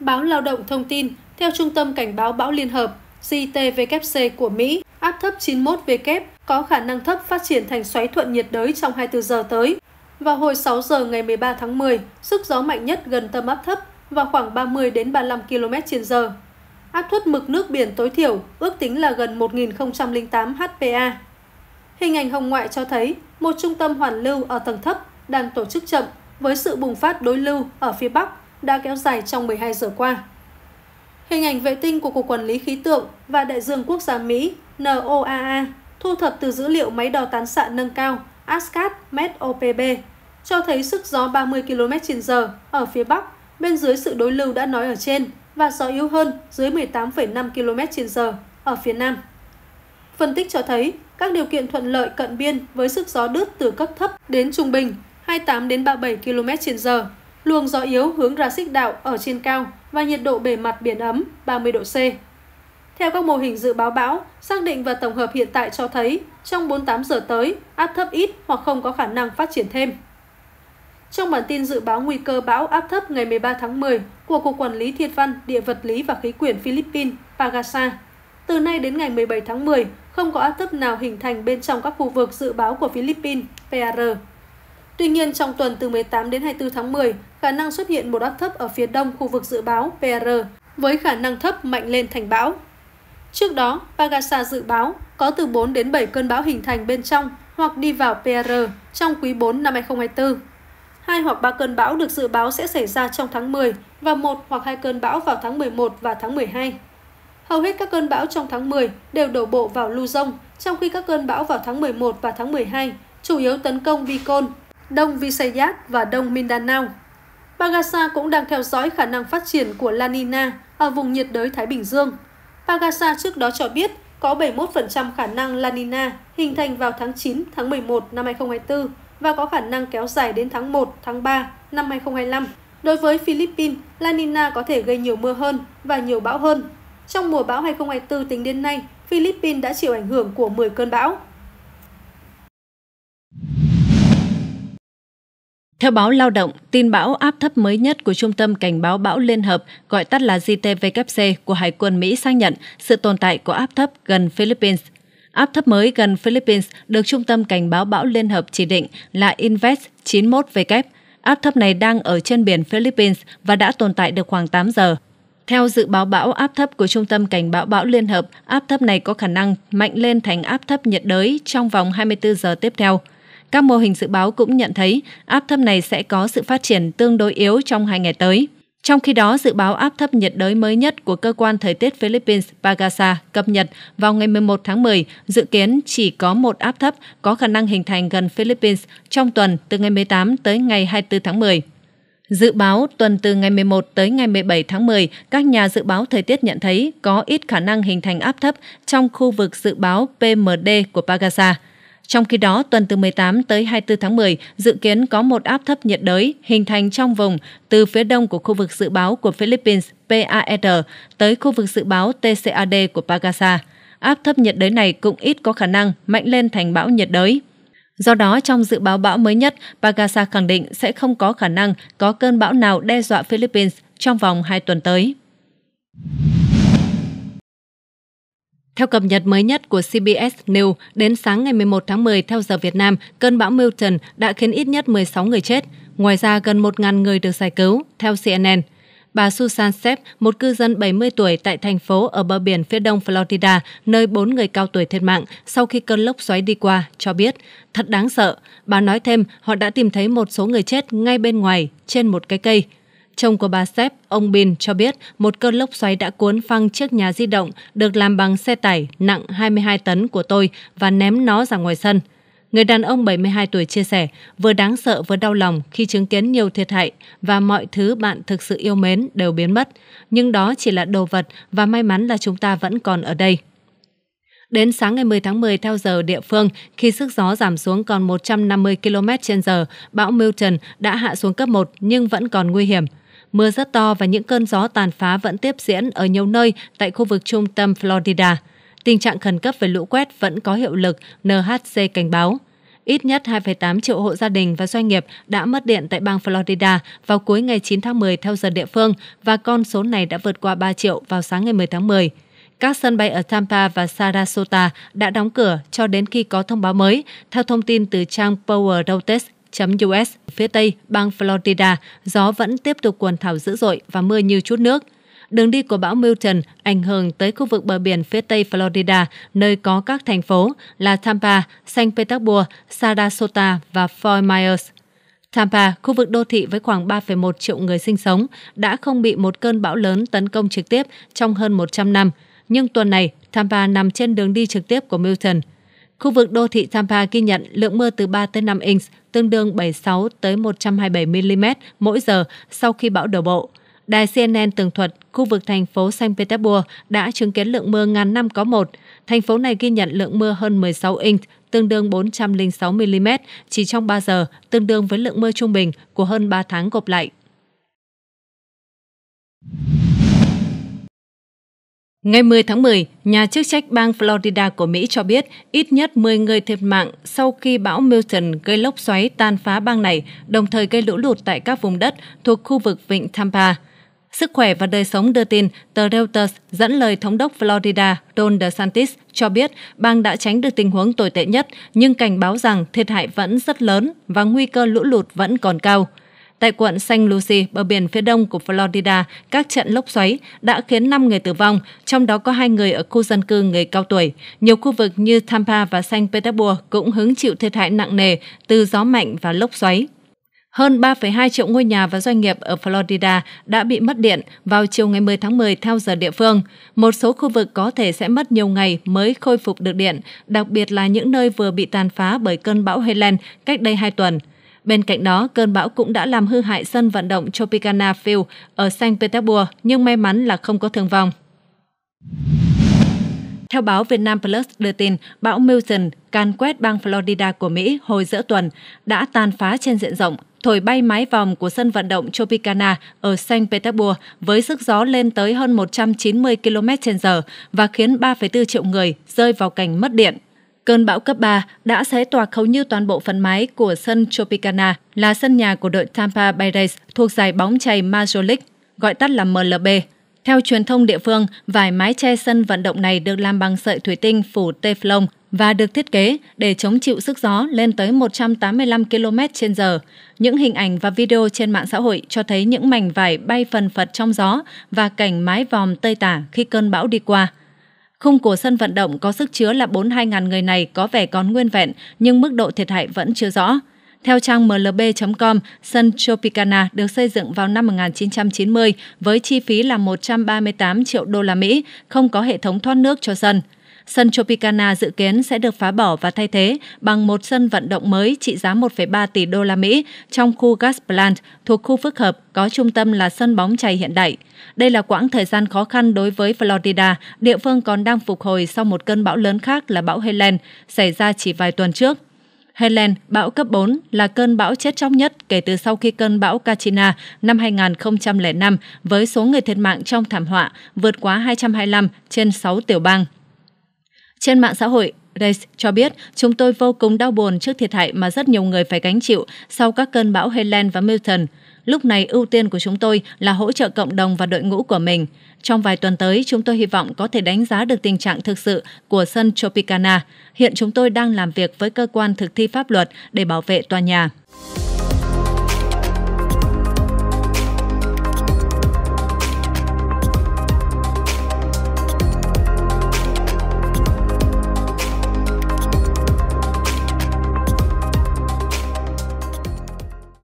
Báo Lao động thông tin, theo Trung tâm Cảnh báo Bão Liên Hợp JTWC của Mỹ, áp thấp 91W có khả năng thấp phát triển thành xoáy thuận nhiệt đới trong 24 giờ tới. Vào hồi 6 giờ ngày 13 tháng 10, sức gió mạnh nhất gần tâm áp thấp vào khoảng 30 đến 35 km/h. Áp suất mực nước biển tối thiểu ước tính là gần 1008 HPA. Hình ảnh hồng ngoại cho thấy một trung tâm hoàn lưu ở tầng thấp đang tổ chức chậm với sự bùng phát đối lưu ở phía Bắc đã kéo dài trong 12 giờ qua. Hình ảnh vệ tinh của Cục Quản lý Khí tượng và Đại dương Quốc gia Mỹ NOAA thu thập từ dữ liệu máy đo tán xạ nâng cao ASCAT MED-OPB cho thấy sức gió 30 km h ở phía Bắc bên dưới sự đối lưu đã nói ở trên và gió yếu hơn dưới 18,5 km h ở phía Nam. Phân tích cho thấy các điều kiện thuận lợi cận biên với sức gió đứt từ cấp thấp đến trung bình 28 đến 37 km h Luồng gió yếu hướng ra xích đạo ở trên cao và nhiệt độ bề mặt biển ấm 30 độ C. Theo các mô hình dự báo bão, xác định và tổng hợp hiện tại cho thấy trong 48 giờ tới, áp thấp ít hoặc không có khả năng phát triển thêm. Trong bản tin dự báo nguy cơ bão áp thấp ngày 13 tháng 10 của Cục Quản lý Thiên văn, Địa vật lý và Khí quyển Philippines, Pagasa, từ nay đến ngày 17 tháng 10, không có áp thấp nào hình thành bên trong các khu vực dự báo của Philippines, PR. Tuy nhiên, trong tuần từ 18 đến 24 tháng 10, khả năng xuất hiện một áp thấp ở phía đông khu vực dự báo PR, với khả năng thấp mạnh lên thành bão. Trước đó, Pagasa dự báo có từ 4 đến 7 cơn bão hình thành bên trong hoặc đi vào PR trong quý 4 năm 2024. Hai hoặc ba cơn bão được dự báo sẽ xảy ra trong tháng 10 và một hoặc hai cơn bão vào tháng 11 và tháng 12. Hầu hết các cơn bão trong tháng 10 đều đổ bộ vào Luzon, trong khi các cơn bão vào tháng 11 và tháng 12 chủ yếu tấn công Bicol, Đông Visayas và Đông Mindanao. Pagasa cũng đang theo dõi khả năng phát triển của La Nina ở vùng nhiệt đới Thái Bình Dương. Pagasa trước đó cho biết có 71% khả năng La Nina hình thành vào tháng 9, tháng 11 năm 2024 và có khả năng kéo dài đến tháng 1, tháng 3 năm 2025. Đối với Philippines, La Nina có thể gây nhiều mưa hơn và nhiều bão hơn. Trong mùa bão 2024 tính đến nay, Philippines đã chịu ảnh hưởng của 10 cơn bão. Theo báo Lao động, tin bão áp thấp mới nhất của Trung tâm Cảnh báo Bão Liên Hợp, gọi tắt là JTWC của Hải quân Mỹ xác nhận sự tồn tại của áp thấp gần Philippines. Áp thấp mới gần Philippines được Trung tâm Cảnh báo Bão Liên Hợp chỉ định là Invest 91W. Áp thấp này đang ở trên biển Philippines và đã tồn tại được khoảng 8 giờ. Theo dự báo bão áp thấp của Trung tâm Cảnh báo Bão Liên Hợp, áp thấp này có khả năng mạnh lên thành áp thấp nhiệt đới trong vòng 24 giờ tiếp theo – các mô hình dự báo cũng nhận thấy áp thấp này sẽ có sự phát triển tương đối yếu trong hai ngày tới. Trong khi đó, dự báo áp thấp nhiệt đới mới nhất của cơ quan thời tiết Philippines Pagasa cập nhật vào ngày 11 tháng 10 dự kiến chỉ có một áp thấp có khả năng hình thành gần Philippines trong tuần từ ngày 18 tới ngày 24 tháng 10. Dự báo tuần từ ngày 11 tới ngày 17 tháng 10, các nhà dự báo thời tiết nhận thấy có ít khả năng hình thành áp thấp trong khu vực dự báo PMD của Pagasa. Trong khi đó, tuần từ 18 tới 24 tháng 10 dự kiến có một áp thấp nhiệt đới hình thành trong vùng từ phía đông của khu vực dự báo của Philippines PAR tới khu vực dự báo TCAD của Pagasa. Áp thấp nhiệt đới này cũng ít có khả năng mạnh lên thành bão nhiệt đới. Do đó, trong dự báo bão mới nhất, Pagasa khẳng định sẽ không có khả năng có cơn bão nào đe dọa Philippines trong vòng 2 tuần tới. Theo cập nhật mới nhất của CBS News, đến sáng ngày 11 tháng 10 theo giờ Việt Nam, cơn bão Milton đã khiến ít nhất 16 người chết. Ngoài ra, gần 1.000 người được giải cứu, theo CNN. Bà Susan Sepp, một cư dân 70 tuổi tại thành phố ở bờ biển phía đông Florida, nơi bốn người cao tuổi thiệt mạng sau khi cơn lốc xoáy đi qua, cho biết, thật đáng sợ. Bà nói thêm, họ đã tìm thấy một số người chết ngay bên ngoài, trên một cái cây, Chồng của bà Sep, ông Bin cho biết một cơn lốc xoáy đã cuốn phăng chiếc nhà di động được làm bằng xe tải nặng 22 tấn của tôi và ném nó ra ngoài sân. Người đàn ông 72 tuổi chia sẻ, vừa đáng sợ vừa đau lòng khi chứng kiến nhiều thiệt hại và mọi thứ bạn thực sự yêu mến đều biến mất. Nhưng đó chỉ là đồ vật và may mắn là chúng ta vẫn còn ở đây. Đến sáng ngày 10 tháng 10 theo giờ địa phương, khi sức gió giảm xuống còn 150 km h bão Milton đã hạ xuống cấp 1 nhưng vẫn còn nguy hiểm. Mưa rất to và những cơn gió tàn phá vẫn tiếp diễn ở nhiều nơi tại khu vực trung tâm Florida. Tình trạng khẩn cấp về lũ quét vẫn có hiệu lực, NHC cảnh báo. Ít nhất 2,8 triệu hộ gia đình và doanh nghiệp đã mất điện tại bang Florida vào cuối ngày 9 tháng 10 theo giờ địa phương và con số này đã vượt qua 3 triệu vào sáng ngày 10 tháng 10 các sân bay ở Tampa và Sarasota đã đóng cửa cho đến khi có thông báo mới, theo thông tin từ trang Power Routes us phía tây bang Florida, gió vẫn tiếp tục cuồn thảo dữ dội và mưa như chút nước. Đường đi của bão Milton ảnh hưởng tới khu vực bờ biển phía tây Florida, nơi có các thành phố là Tampa, Saint Petersburg, Sarasota và Fort Myers. Tampa, khu vực đô thị với khoảng 3,1 triệu người sinh sống, đã không bị một cơn bão lớn tấn công trực tiếp trong hơn 100 năm. Nhưng tuần này, Tampa nằm trên đường đi trực tiếp của Milton – Khu vực đô thị Tampa ghi nhận lượng mưa từ 3 tới 5 inch, tương đương 76 tới 127 mm mỗi giờ sau khi bão đổ bộ. Đài CNN tường thuật khu vực thành phố Saint Petersburg đã chứng kiến lượng mưa ngàn năm có một. Thành phố này ghi nhận lượng mưa hơn 16 inch, tương đương 406 mm chỉ trong 3 giờ, tương đương với lượng mưa trung bình của hơn 3 tháng gộp lại. Ngày 10 tháng 10, nhà chức trách bang Florida của Mỹ cho biết ít nhất 10 người thiệt mạng sau khi bão Milton gây lốc xoáy tan phá bang này, đồng thời gây lũ lụt tại các vùng đất thuộc khu vực vịnh Tampa. Sức khỏe và đời sống đưa tin, tờ Reuters dẫn lời Thống đốc Florida Ron DeSantis cho biết bang đã tránh được tình huống tồi tệ nhất, nhưng cảnh báo rằng thiệt hại vẫn rất lớn và nguy cơ lũ lụt vẫn còn cao tại quận St. Lucie, bờ biển phía đông của Florida, các trận lốc xoáy đã khiến 5 người tử vong, trong đó có hai người ở khu dân cư người cao tuổi. Nhiều khu vực như Tampa và St. Petersburg cũng hứng chịu thiệt hại nặng nề từ gió mạnh và lốc xoáy. Hơn 3,2 triệu ngôi nhà và doanh nghiệp ở Florida đã bị mất điện vào chiều ngày 10 tháng 10 theo giờ địa phương. Một số khu vực có thể sẽ mất nhiều ngày mới khôi phục được điện, đặc biệt là những nơi vừa bị tàn phá bởi cơn bão Helen cách đây 2 tuần. Bên cạnh đó, cơn bão cũng đã làm hư hại sân vận động Tropicana Field ở Saint Petersburg, nhưng may mắn là không có thương vong. Theo báo Vietnam Plus đưa tin, bão Milton can quét bang Florida của Mỹ hồi giữa tuần đã tàn phá trên diện rộng, thổi bay mái vòm của sân vận động Tropicana ở Saint Petersburg với sức gió lên tới hơn 190 km/h và khiến 3,4 triệu người rơi vào cảnh mất điện. Cơn bão cấp 3 đã xé toạc hầu như toàn bộ phần mái của sân Tropicana, là sân nhà của đội Tampa Bay Rays thuộc giải bóng chày Major League, gọi tắt là MLB. Theo truyền thông địa phương, vải mái che sân vận động này được làm bằng sợi thủy tinh phủ Teflon và được thiết kế để chống chịu sức gió lên tới 185 km h Những hình ảnh và video trên mạng xã hội cho thấy những mảnh vải bay phần phật trong gió và cảnh mái vòm tây tả khi cơn bão đi qua. Khung của sân vận động có sức chứa là 42.000 người này có vẻ còn nguyên vẹn, nhưng mức độ thiệt hại vẫn chưa rõ. Theo trang mlb.com, sân Tropicana được xây dựng vào năm 1990 với chi phí là 138 triệu đô la Mỹ, không có hệ thống thoát nước cho sân sân Tropicana dự kiến sẽ được phá bỏ và thay thế bằng một sân vận động mới trị giá 1,3 tỷ đô la Mỹ trong khu Gas Plant thuộc khu phức hợp có trung tâm là sân bóng chày hiện đại. Đây là quãng thời gian khó khăn đối với Florida, địa phương còn đang phục hồi sau một cơn bão lớn khác là bão Helen xảy ra chỉ vài tuần trước. Helen, bão cấp 4, là cơn bão chết chóc nhất kể từ sau khi cơn bão Katrina năm 2005 với số người thiệt mạng trong thảm họa vượt quá 225 trên 6 tiểu bang. Trên mạng xã hội, Race cho biết, chúng tôi vô cùng đau buồn trước thiệt hại mà rất nhiều người phải gánh chịu sau các cơn bão Helen và Milton. Lúc này ưu tiên của chúng tôi là hỗ trợ cộng đồng và đội ngũ của mình. Trong vài tuần tới, chúng tôi hy vọng có thể đánh giá được tình trạng thực sự của sân Tropicana. Hiện chúng tôi đang làm việc với cơ quan thực thi pháp luật để bảo vệ tòa nhà.